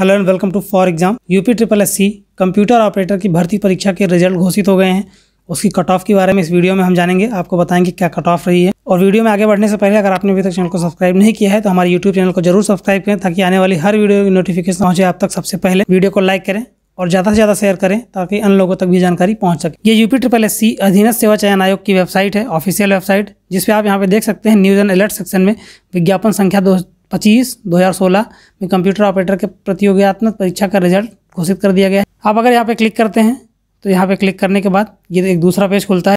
hello and welcome to for exam UP triple S C computer operator की भर्ती परीक्षा के रिजल्ट घोषित हो गए हैं उसकी कट ऑफ के बारे में इस वीडियो में हम जानेंगे आपको बताएंगे क्या कट ऑफ रही है और वीडियो में आगे बढ़ने से पहले अगर आपने अभी तक चैनल को सब्सक्राइब नहीं किया है तो हमारे यूट्यूब चैनल को जरूर सब्सक्राइब करें ताकि आने वाली हर वीडियो की नोटिफिकेशन पहुंचे आप तक सबसे पहले वीडियो को लाइक करें और ज़्यादा से ज़्यादा शेयर करें ताकि अन्य लोगों तक भी जानकारी पहुंच सके ये यूपी ट्रिपल एस सी अधीन सेवा चयन आयोग की वेबसाइट है ऑफिशियल वेबसाइट जिसपे आप यहाँ पे देख सकते हैं न्यूज़ एंड अलर्ट सेक्शन में विज्ञापन संख्या दो पच्चीस दो हज़ार सोलह में कंप्यूटर ऑपरेटर के प्रतियोगितात्मक परीक्षा का रिजल्ट घोषित कर दिया गया है आप अगर यहाँ पे क्लिक करते हैं तो यहाँ पे क्लिक करने के बाद ये एक दूसरा पेज खुलता है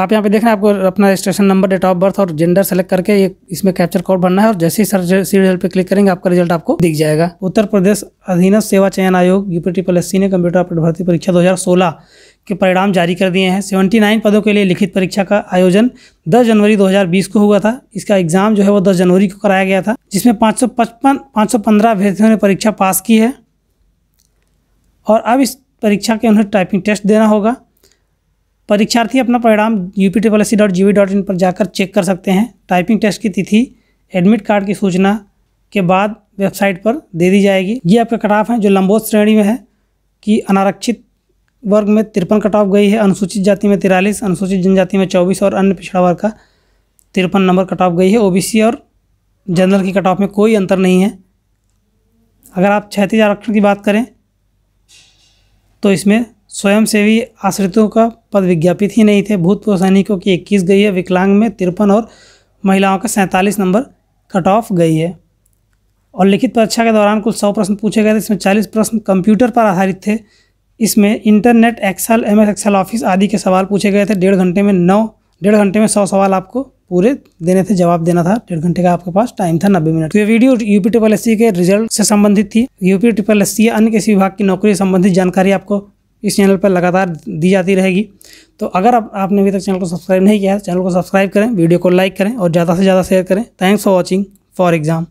आप यहाँ पे देख रहे हैं आपको अपना registration number date of birth और जेंडर सेलेक्ट करके ये इसमें कैप्चर कोड भरना है और जैसे ही सर सी रिजल्ट पर क्लिक करेंगे आपका रिजल्ट आपको दिख जाएगा उत्तर प्रदेश अधीनस्थ सेवा चयन आयोग यूपी ट्रिपल एस ने कंप्यूटर ऑपरेटर भर्ती परीक्षा दो के परिणाम जारी कर दिए हैं 79 पदों के लिए लिखित परीक्षा का आयोजन 10 जनवरी 2020 को हुआ था इसका एग्ज़ाम जो है वो 10 जनवरी को कराया गया था जिसमें 555 515 अभ्यर्थियों ने परीक्षा पास की है और अब इस परीक्षा के उन्हें टाइपिंग टेस्ट देना होगा परीक्षार्थी अपना परिणाम U P C dot G V dot in पर जाकर चेक कर सकते हैं टाइपिंग टेस्ट की तिथि एडमिट कार्ड की सूचना के बाद वेबसाइट पर दे दी जाएगी ये आपके कटाफ है जो लंबोत श्रेणी में है कि अनारक्षित वर्ग में तिरपन कट ऑफ गई है अनुसूचित जाति में तिरालीस अनुसूचित जनजाति में चौबीस और अन्य पिछड़ा वर्ग का तिरपन नंबर कट ऑफ गई है ओबीसी और जनरल की कट ऑफ में कोई अंतर नहीं है अगर आप क्षैतिज आरक्षण की बात करें तो इसमें स्वयंसेवी आश्रितों का पद विज्ञापित ही नहीं थे भूतपूर्व सैनिकों की इक्कीस गई है विकलांग में तिरपन और महिलाओं का सैंतालीस नंबर कट ऑफ गई है और लिखित परीक्षा के दौरान कुल सौ प्रश्न पूछे गए थे इसमें चालीस प्रश्न कंप्यूटर पर आधारित थे इसमें internet excel M S excel office आदि के सवाल पूछे गए थे डेढ़ घंटे में नौ डेढ़ घंटे में सौ सवाल आपको पूरे देने थे जवाब देना था डेढ़ घंटे का आपके पास टाइम था नब्बे मिनट तो ये वीडियो यूपी ट्रिपल एस के रिजल्ट से संबंधित थी यूपी ट्रिपल एस या अन्य किसी विभाग की नौकरी संबंधित जानकारी आपको इस चैनल पर लगातार दी जाती रहेगी तो अगर आप, आपने अभी तक चैनल को सब्सक्राइब नहीं किया है चैनल तो को सब्सक्राइब करें वीडियो को लाइक करें और ज़्यादा से ज़्यादा शेयर करें thanks for watching for exam